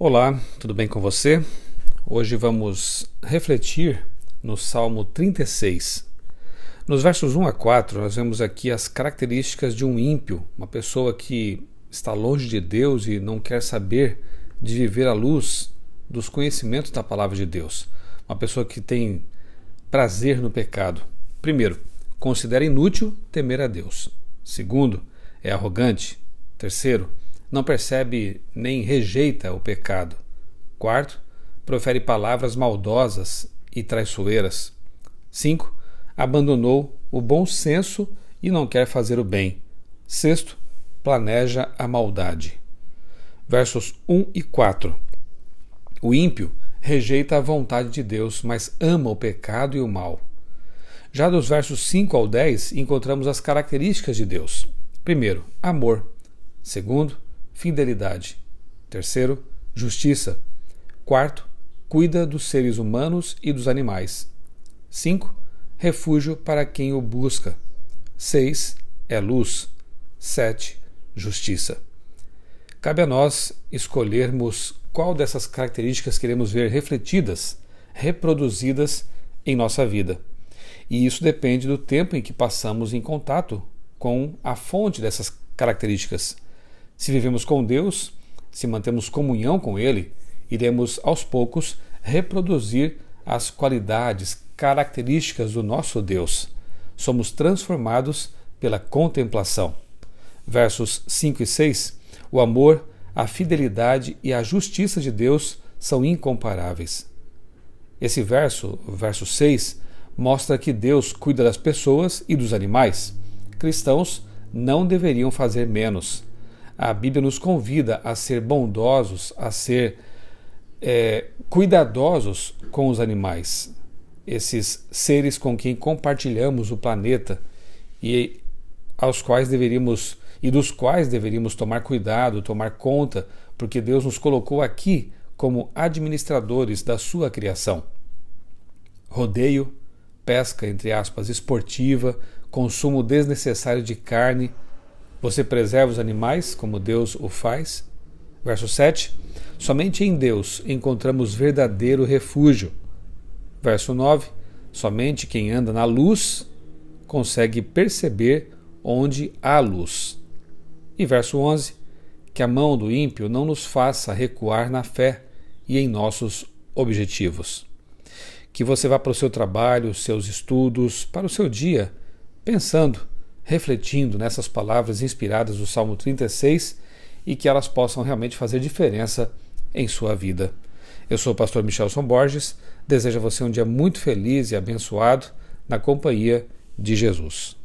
Olá, tudo bem com você? Hoje vamos refletir no Salmo 36. Nos versos 1 a 4, nós vemos aqui as características de um ímpio, uma pessoa que está longe de Deus e não quer saber de viver à luz dos conhecimentos da palavra de Deus, uma pessoa que tem prazer no pecado. Primeiro, considera inútil temer a Deus. Segundo, é arrogante. Terceiro, não percebe nem rejeita o pecado. Quarto, profere palavras maldosas e traiçoeiras. cinco Abandonou o bom senso e não quer fazer o bem. Sexto, planeja a maldade. Versos 1 e 4. O ímpio rejeita a vontade de Deus, mas ama o pecado e o mal. Já dos versos 5 ao 10, encontramos as características de Deus. Primeiro, amor. Segundo, fidelidade. Terceiro, justiça. Quarto, cuida dos seres humanos e dos animais. cinco, Refúgio para quem o busca. seis É luz. sete Justiça. Cabe a nós escolhermos qual dessas características queremos ver refletidas, reproduzidas em nossa vida. E isso depende do tempo em que passamos em contato com a fonte dessas características se vivemos com Deus, se mantemos comunhão com Ele, iremos aos poucos reproduzir as qualidades características do nosso Deus. Somos transformados pela contemplação. Versos 5 e 6: O amor, a fidelidade e a justiça de Deus são incomparáveis. Esse verso, verso 6, mostra que Deus cuida das pessoas e dos animais. Cristãos não deveriam fazer menos. A Bíblia nos convida a ser bondosos, a ser é, cuidadosos com os animais, esses seres com quem compartilhamos o planeta e aos quais deveríamos e dos quais deveríamos tomar cuidado, tomar conta, porque Deus nos colocou aqui como administradores da sua criação. Rodeio, pesca entre aspas esportiva, consumo desnecessário de carne, você preserva os animais como Deus o faz? Verso 7. Somente em Deus encontramos verdadeiro refúgio. Verso 9. Somente quem anda na luz consegue perceber onde há luz. E verso 11. Que a mão do ímpio não nos faça recuar na fé e em nossos objetivos. Que você vá para o seu trabalho, seus estudos, para o seu dia, pensando refletindo nessas palavras inspiradas do Salmo 36 e que elas possam realmente fazer diferença em sua vida. Eu sou o pastor Michelson Borges, desejo a você um dia muito feliz e abençoado na companhia de Jesus.